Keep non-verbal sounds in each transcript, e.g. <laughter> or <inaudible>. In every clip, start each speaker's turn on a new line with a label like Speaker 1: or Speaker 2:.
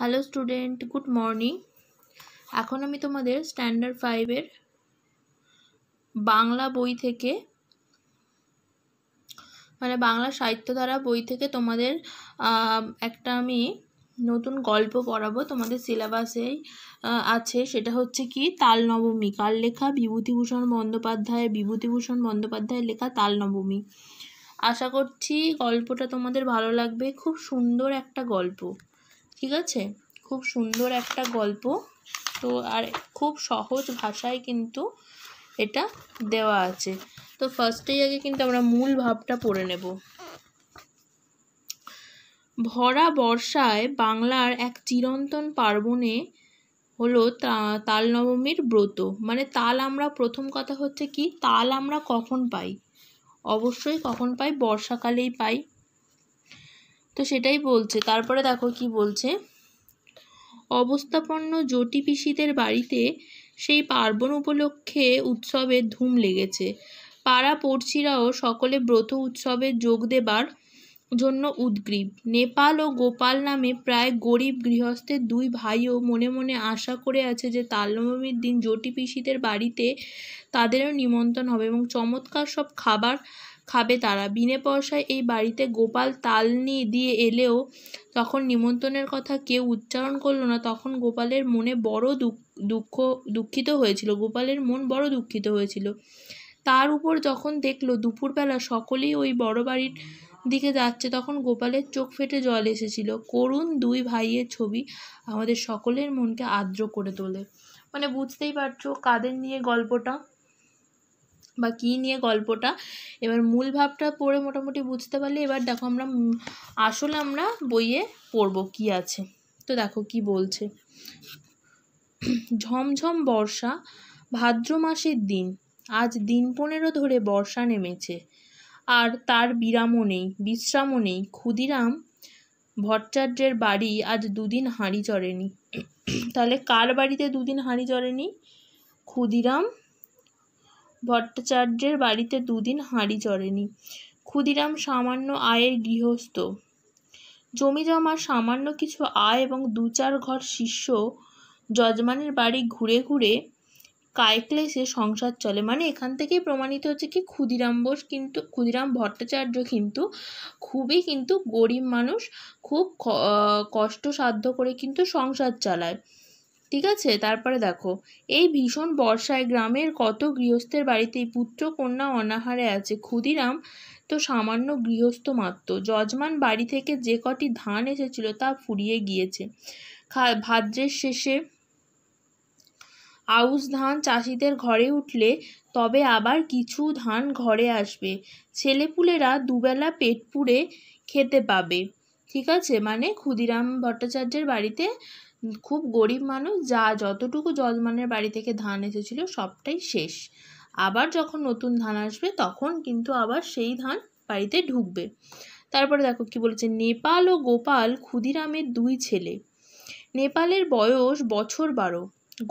Speaker 1: hello student good morning এখন আমি তোমাদের স্ট্যান্ডার্ড ফাইভের বাংলা বই থেকে মানে বাংলা সাহিত্য ধারা বই থেকে তোমাদের একটা আমি নতুন গল্প পড়াবো তোমাদের সিলেবাসেই আছে সেটা হচ্ছে কি তাল নবমী কার লেখা বিভূতিভূষণ বন্দ্যোপাধ্যায় বিভূতিভূষণ বন্দ্যোপাধ্যায়ের লেখা তাল নবমী আশা করছি গল্পটা তোমাদের ভালো লাগবে খুব সুন্দর একটা গল্প ঠিক আছে খুব সুন্দর একটা গল্প তো আর খুব সহজ ভাষায় কিন্তু এটা দেওয়া আছে তো ফার্স্টেই আগে কিন্তু আমরা মূল ভাবটা পড়ে নেব ভরা বর্ষায় বাংলার এক চিরন্তন পার্বণে হলো তাল নবমীর ব্রত মানে তাল আমরা প্রথম কথা হচ্ছে কি তাল আমরা কখন পাই অবশ্যই কখন পাই বর্ষাকালেই পাই তো সেটাই বলছে তারপরে দেখো কি বলছে অবস্থাপন্ন জটি পিসিদের বাড়িতে সেই পার্বণ উপলক্ষে উৎসবে ধুম লেগেছে পাড়া পড়শিরাও সকলে ব্রত উৎসবে যোগ দেবার জন্য উদ্গ্রীব নেপাল ও গোপাল নামে প্রায় গরিব গৃহস্থের দুই ভাইও মনে মনে আশা করে আছে যে তালনবমীর দিন জটি পিসিদের বাড়িতে তাদেরও নিমন্ত্রণ হবে এবং চমৎকার সব খাবার খাবে তারা বিনে পয়সায় এই বাড়িতে গোপাল তাল নিয়ে দিয়ে এলেও তখন নিমন্ত্রণের কথা কেউ উচ্চারণ করলো না তখন গোপালের মনে বড় দুঃখ দুঃখিত হয়েছিল গোপালের মন বড় দুঃখিত হয়েছিল তার উপর যখন দেখলো দুপুরবেলা সকলেই ওই বড় বাড়ির দিকে যাচ্ছে তখন গোপালের চোখ ফেটে জল এসেছিল করুণ দুই ভাইয়ের ছবি আমাদের সকলের মনকে আর্দ্র করে তোলে মানে বুঝতেই পারছো কাদের নিয়ে গল্পটা বা কী নিয়ে গল্পটা এবার মূল ভাবটা পড়ে মোটামুটি বুঝতে পারলে এবার দেখো আমরা আসলে আমরা বইয়ে পড়বো কি আছে তো দেখো কি বলছে ঝমঝম বর্ষা ভাদ্র মাসের দিন আজ দিন পনেরো ধরে বর্ষা নেমেছে আর তার বিরামও নেই বিশ্রামও নেই ক্ষুদিরাম ভট্টাচার্যের বাড়ি আজ দুদিন হাঁড়ি চড়েনি তাহলে কার বাড়িতে দুদিন হাঁড়ি চড়েনি ক্ষুদিরাম ভট্টাচার্যের বাড়িতে দুদিন হাঁড়ি চড়েনি ক্ষুদিরাম সামান্য আয়ের গৃহস্থ জমি জমা সামান্য কিছু আয় এবং দু চার ঘর শিষ্য যজমানের বাড়ি ঘুরে ঘুরে কায়ক্লেসে সংসার চলে মানে এখান থেকেই প্রমাণিত হচ্ছে কি ক্ষুদিরাম বোস কিন্তু ক্ষুদিরাম ভট্টাচার্য কিন্তু খুবই কিন্তু গরিব মানুষ খুব কষ্টসাধ্য করে কিন্তু সংসার চালায় ঠিক আছে তারপরে দেখো এই ভীষণ বর্ষায় গ্রামের কত গৃহস্থের বাড়িতেই পুত্র কন্যা অনাহারে আছে ক্ষুদিরাম তো সামান্য গৃহস্থ মাত্র যজমান বাড়ি থেকে যে কটি ধান এসেছিল তা ফুরিয়ে গিয়েছে ভাদ্রের শেষে আউশ ধান চাষিদের ঘরে উঠলে তবে আবার কিছু ধান ঘরে আসবে ছেলেপুলেরা দুবেলা পেট পুড়ে খেতে পাবে ঠিক আছে মানে ক্ষুদিরাম ভট্টাচার্যের বাড়িতে খুব গরিব মানুষ যা যতটুকু জজমানের বাড়ি থেকে ধান এসেছিল সবটাই শেষ আবার যখন নতুন ধান আসবে তখন কিন্তু আবার সেই ধান বাড়িতে ঢুকবে তারপরে দেখো কি বলেছে নেপাল ও গোপাল ক্ষুদিরামের দুই ছেলে নেপালের বয়স বছর বারো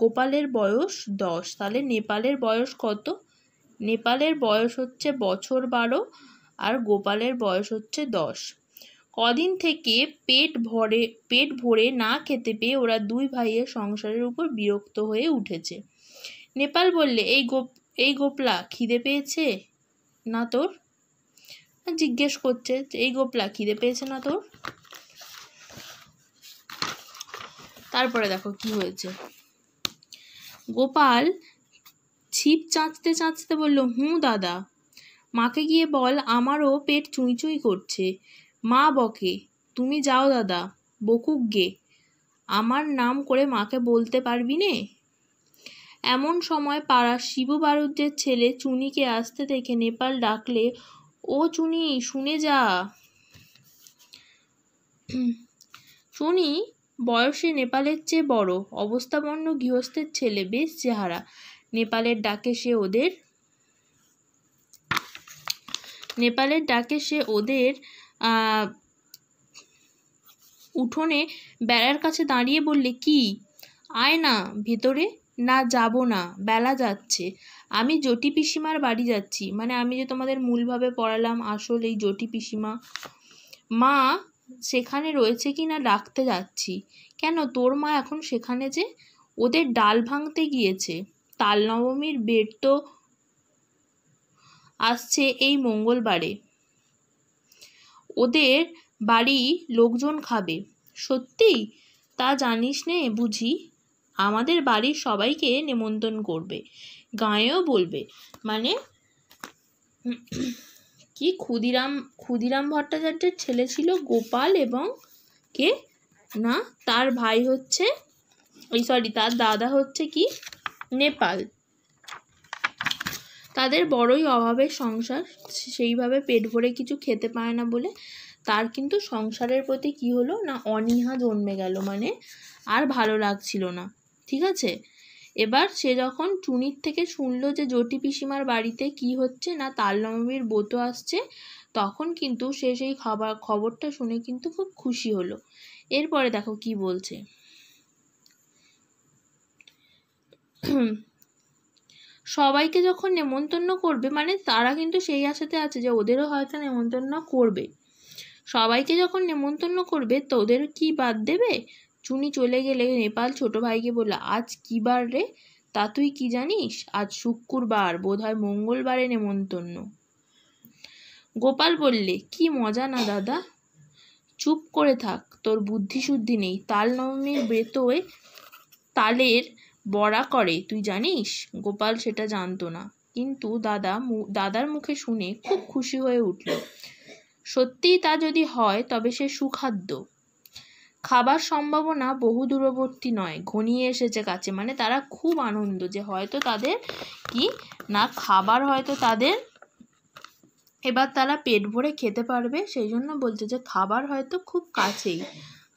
Speaker 1: গোপালের বয়স দশ তাহলে নেপালের বয়স কত নেপালের বয়স হচ্ছে বছর বারো আর গোপালের বয়স হচ্ছে দশ কদিন থেকে পেট ভরে পেট ভরে না খেতে পেয়ে ওরা দুই ভাইয়ের সংসারের উপর বিরক্ত হয়ে উঠেছে নেপাল বললে এই গোপ এই গোপলা খিদে পেয়েছে না তোর জিজ্ঞেস করছে এই গোপলা খিদে পেয়েছে না তোর তারপরে দেখো কি হয়েছে গোপাল ছিপ চাঁচতে চাঁচতে বলল হুঁ দাদা মাকে গিয়ে বল আমারও পেট চুঁই চুঁই করছে মা বকে তুমি যাও দাদা বকুক গে আমার নাম করে মাকে বলতে পারবি নে এমন সময় পাড়ার শিবু বারুদ্যের ছেলে চুনিকে আসতে দেখে নেপাল ডাকলে ও চুনি শুনে যা চুনি বয়সে নেপালের চেয়ে বড় অবস্থাপন্ন গৃহস্থের ছেলে বেশ চেহারা নেপালের ডাকে সে ওদের নেপালের ডাকে সে ওদের উঠোনে বেড়ার কাছে দাঁড়িয়ে বললে কি আয় না ভেতরে না যাব না বেলা যাচ্ছে আমি জটি পিসিমার বাড়ি যাচ্ছি মানে আমি যে তোমাদের মূলভাবে পড়ালাম আসল এই জটি পিসিমা মা সেখানে রয়েছে কি না ডাকতে যাচ্ছি কেন তোর মা এখন সেখানে যে ওদের ডাল ভাঙতে গিয়েছে তাল নবমীর বেড তো আসছে এই মঙ্গলবারে ওদের বাড়ি লোকজন খাবে সত্যি তা জানিস নে বুঝি আমাদের বাড়ির সবাইকে নেমন্তন্ন করবে গাঁয়েও বলবে মানে <clears throat> কি ক্ষুদিরাম ক্ষুদিরাম ভট্টাচার্যের ছেলে ছিল গোপাল এবং কে না তার ভাই হচ্ছে সরি তার দাদা হচ্ছে কি নেপাল তাদের বড়ই অভাবে সংসার সেইভাবে পেট ভরে কিছু খেতে পায় না বলে তার কিন্তু সংসারের প্রতি কি হলো না অনীহা জন্মে গেল মানে আর ভালো লাগছিল না ঠিক আছে এবার সে যখন চুনির থেকে শুনলো যে জটি পিসিমার বাড়িতে কি হচ্ছে না নবমীর ব্রত আসছে তখন কিন্তু সে সেই খাবার খবরটা শুনে কিন্তু খুব খুশি হলো এরপরে দেখো কি বলছে সবাইকে যখন নেমন্তন্ন করবে মানে তারা কিন্তু সেই আশাতে আছে যে ওদেরও হয়তো নেমন্তন্ন করবে সবাইকে যখন নেমন্তন্ন করবে তো ওদের কি বাদ দেবে চুনি চলে গেলে নেপাল ছোট ভাইকে বললো আজ কী বার রে তা তুই কি জানিস আজ শুক্রবার হয় মঙ্গলবারে নেমন্তন্ন গোপাল বললে কি মজা না দাদা চুপ করে থাক তোর বুদ্ধি শুদ্ধি নেই তাল নবমীর বেতোয় তালের বড়া করে তুই জানিস গোপাল সেটা জানতো না কিন্তু দাদা দাদার মুখে শুনে খুব খুশি হয়ে উঠল সত্যিই তা যদি হয় তবে সে সুখাদ্য খাবার সম্ভাবনা বহু দূরবর্তী নয় ঘনিয়ে এসেছে কাছে মানে তারা খুব আনন্দ যে হয়তো তাদের কি না খাবার হয়তো তাদের এবার তারা পেট ভরে খেতে পারবে সেই জন্য বলছে যে খাবার হয়তো খুব কাছেই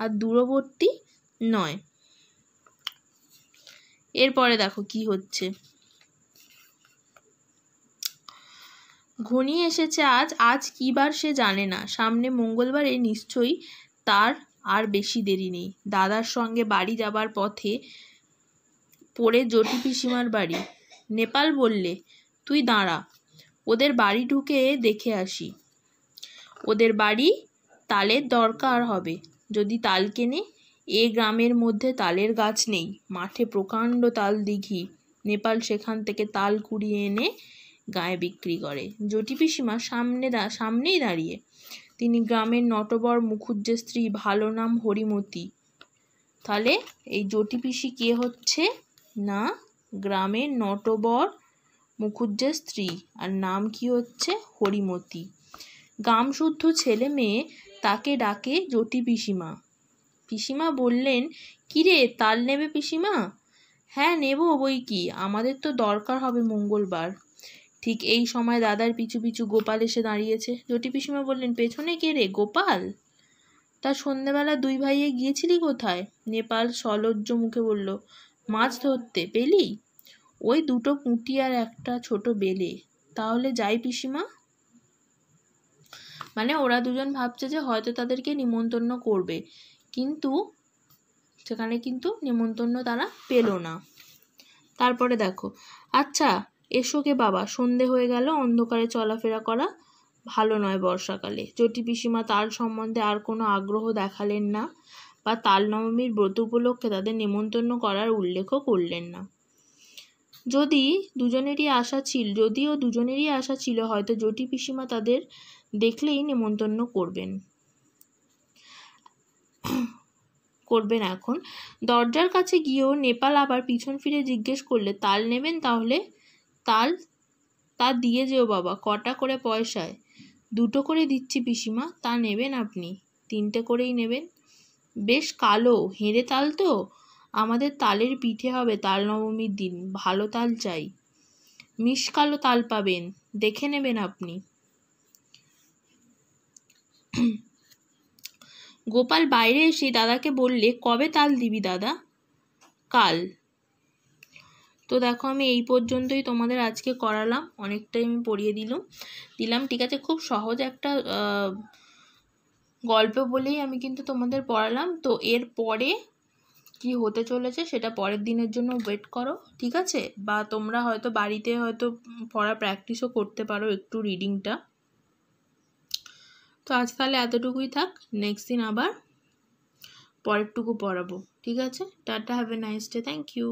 Speaker 1: আর দূরবর্তী নয় এরপরে দেখো কি হচ্ছে ঘনিয়ে এসেছে আজ আজ কী বার সে জানে না সামনে মঙ্গলবারে নিশ্চয়ই তার আর বেশি দেরি নেই দাদার সঙ্গে বাড়ি যাবার পথে পড়ে জটি পিসিমার বাড়ি নেপাল বললে তুই দাঁড়া ওদের বাড়ি ঢুকে দেখে আসি ওদের বাড়ি তালের দরকার হবে যদি তাল কেনে এ গ্রামের মধ্যে তালের গাছ নেই মাঠে প্রকাণ্ড তাল দিঘি নেপাল সেখান থেকে তাল কুড়িয়ে এনে গায়ে বিক্রি করে জটি পিসিমা সামনে সামনেই দাঁড়িয়ে তিনি গ্রামের নটবর মুখুজ্জে স্ত্রী ভালো নাম হরিমতি তাহলে এই জটি পিসি কে হচ্ছে না গ্রামের নটবর মুখুজ্জের স্ত্রী আর নাম কি হচ্ছে হরিমতি শুদ্ধ ছেলে মেয়ে তাকে ডাকে জটি পিসিমা পিসিমা বললেন কিরে তাল নেবে পিসিমা হ্যাঁ নেব বই কি আমাদের তো দরকার হবে মঙ্গলবার ঠিক এই সময় দাদার পিছু পিছু গোপাল এসে দাঁড়িয়েছে জটি পিসিমা বললেন পেছনে কে রে গোপাল তা সন্ধ্যেবেলা দুই ভাইয়ে গিয়েছিলি কোথায় নেপাল সলজ্জ মুখে বলল মাছ ধরতে পেলি ওই দুটো পুঁটি আর একটা ছোট বেলে তাহলে যাই পিসিমা মানে ওরা দুজন ভাবছে যে হয়তো তাদেরকে নিমন্ত্রণ করবে কিন্তু সেখানে কিন্তু নেমন্তন্ন তারা পেল না তারপরে দেখো আচ্ছা এসো কে বাবা সন্ধে হয়ে গেল অন্ধকারে চলাফেরা করা ভালো নয় বর্ষাকালে চটি পিসিমা তাল সম্বন্ধে আর কোনো আগ্রহ দেখালেন না বা তাল নবমীর ব্রত উপলক্ষে তাদের নেমন্তন্ন করার উল্লেখও করলেন না যদি দুজনেরই আশা ছিল যদিও দুজনেরই আশা ছিল হয়তো জটি পিসিমা তাদের দেখলেই নেমন্তন্ন করবেন করবেন এখন দরজার কাছে গিয়েও নেপাল আবার পিছন ফিরে জিজ্ঞেস করলে তাল নেবেন তাহলে তাল তা দিয়ে যেও বাবা কটা করে পয়সায় দুটো করে দিচ্ছি পিসিমা তা নেবেন আপনি তিনটে করেই নেবেন বেশ কালো হেঁড়ে তাল তো আমাদের তালের পিঠে হবে তাল নবমীর দিন ভালো তাল চাই মিস কালো তাল পাবেন দেখে নেবেন আপনি গোপাল বাইরে এসে দাদাকে বললে কবে তাল দিবি দাদা কাল তো দেখো আমি এই পর্যন্তই তোমাদের আজকে করালাম অনেকটাই আমি পড়িয়ে দিলাম দিলাম ঠিক আছে খুব সহজ একটা গল্প বলেই আমি কিন্তু তোমাদের পড়ালাম তো এর পরে কি হতে চলেছে সেটা পরের দিনের জন্য ওয়েট করো ঠিক আছে বা তোমরা হয়তো বাড়িতে হয়তো পড়া প্র্যাকটিসও করতে পারো একটু রিডিংটা তো আজ তাহলে এতটুকুই থাক নেক্সট দিন আবার পরেরটুকু পড়াবো ঠিক আছে tata have a nice day thank you